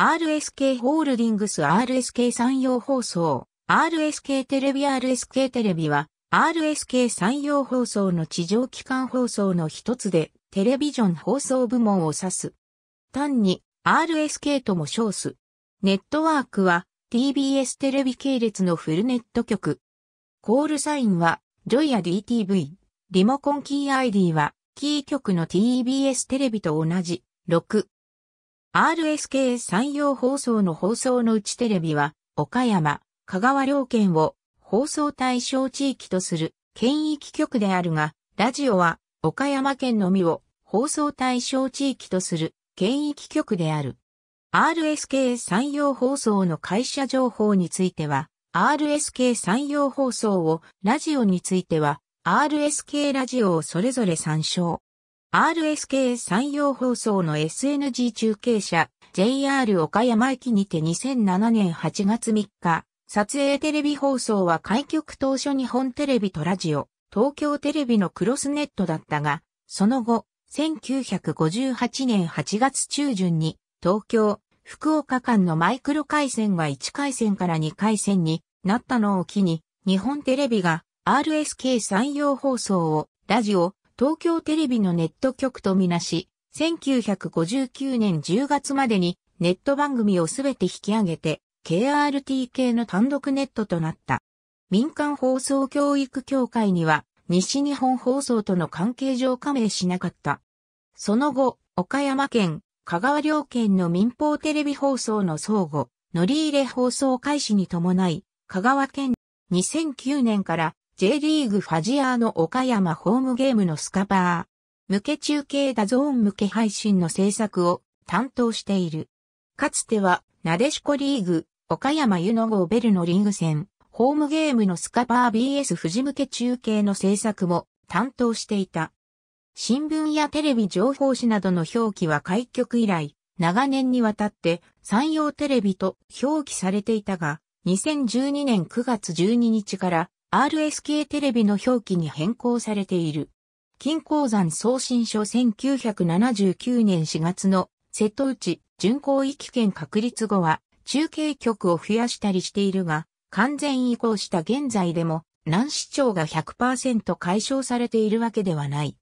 RSK ホールディングス RSK 産業放送 RSK テレビ RSK テレビは RSK 産業放送の地上機関放送の一つでテレビジョン放送部門を指す。単に RSK とも称す。ネットワークは TBS テレビ系列のフルネット局。コールサインは JOY や DTV。リモコンキー ID はキー局の TBS テレビと同じ6。RSK 山陽放送の放送のうちテレビは、岡山、香川両県を放送対象地域とする県域局であるが、ラジオは岡山県のみを放送対象地域とする県域局である。RSK 山陽放送の会社情報については、RSK 山陽放送を、ラジオについては、RSK ラジオをそれぞれ参照。RSK 山陽放送の SNG 中継車 JR 岡山駅にて2007年8月3日、撮影テレビ放送は開局当初日本テレビとラジオ、東京テレビのクロスネットだったが、その後、1958年8月中旬に東京、福岡間のマイクロ回線が1回線から2回線になったのを機に、日本テレビが RSK 山陽放送をラジオ、東京テレビのネット局とみなし、1959年10月までにネット番組をすべて引き上げて、KRT 系の単独ネットとなった。民間放送教育協会には、西日本放送との関係上加盟しなかった。その後、岡山県、香川両県の民放テレビ放送の相互、乗り入れ放送開始に伴い、香川県2009年から J リーグファジアーの岡山ホームゲームのスカパー、向け中継ダゾーン向け配信の制作を担当している。かつては、なでしこリーグ、岡山湯の号ベルのリング戦、ホームゲームのスカパー BS 富士向け中継の制作も担当していた。新聞やテレビ情報誌などの表記は開局以来、長年にわたって山陽テレビと表記されていたが、2012年9月12日から RSK テレビの表記に変更されている。金鉱山送信書1979年4月の瀬戸内巡航域圏確立後は中継局を増やしたりしているが、完全移行した現在でも南市長が100%解消されているわけではない。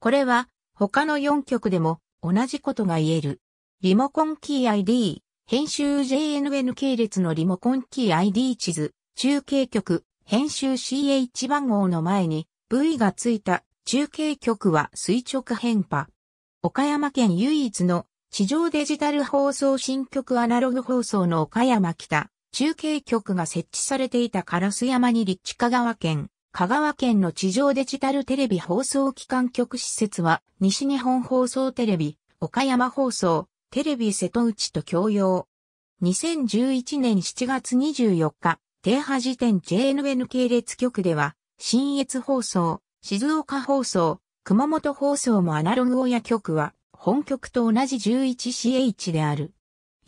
これは他の4局でも同じことが言える。リモコンキー ID、編集 JNN 系列のリモコンキー ID 地図、中継局、編集 CH 番号の前に V がついた中継局は垂直変波。岡山県唯一の地上デジタル放送新局アナログ放送の岡山北中継局が設置されていた烏山に立地香川県、香川県の地上デジタルテレビ放送機関局施設は西日本放送テレビ、岡山放送、テレビ瀬戸内と共用。2011年7月24日、停波時点 JNN 系列局では、新越放送、静岡放送、熊本放送もアナログ親局は、本局と同じ 11CH である。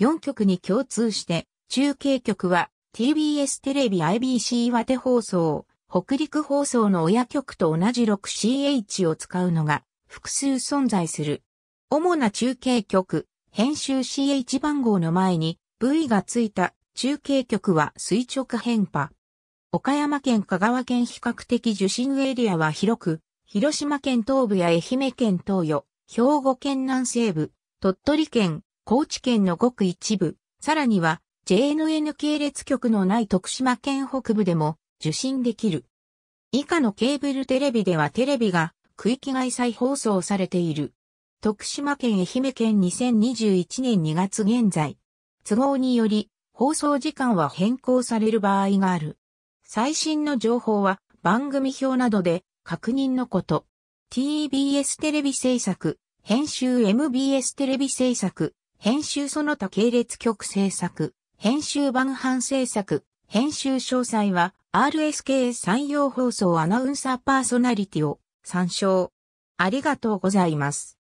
4局に共通して、中継局は TBS テレビ IBC 岩手放送、北陸放送の親局と同じ 6CH を使うのが複数存在する。主な中継局、編集 CH 番号の前に V がついた中継局は垂直変波。岡山県香川県比較的受信エリアは広く、広島県東部や愛媛県東予、兵庫県南西部、鳥取県、高知県のごく一部、さらには JNN 系列局のない徳島県北部でも受信できる。以下のケーブルテレビではテレビが区域外再放送されている。徳島県愛媛県2021年2月現在。都合により、放送時間は変更される場合がある。最新の情報は番組表などで確認のこと。TBS テレビ制作、編集 MBS テレビ制作、編集その他系列局制作、編集版版制作、編集詳細は RSK 採用放送アナウンサーパーソナリティを参照。ありがとうございます。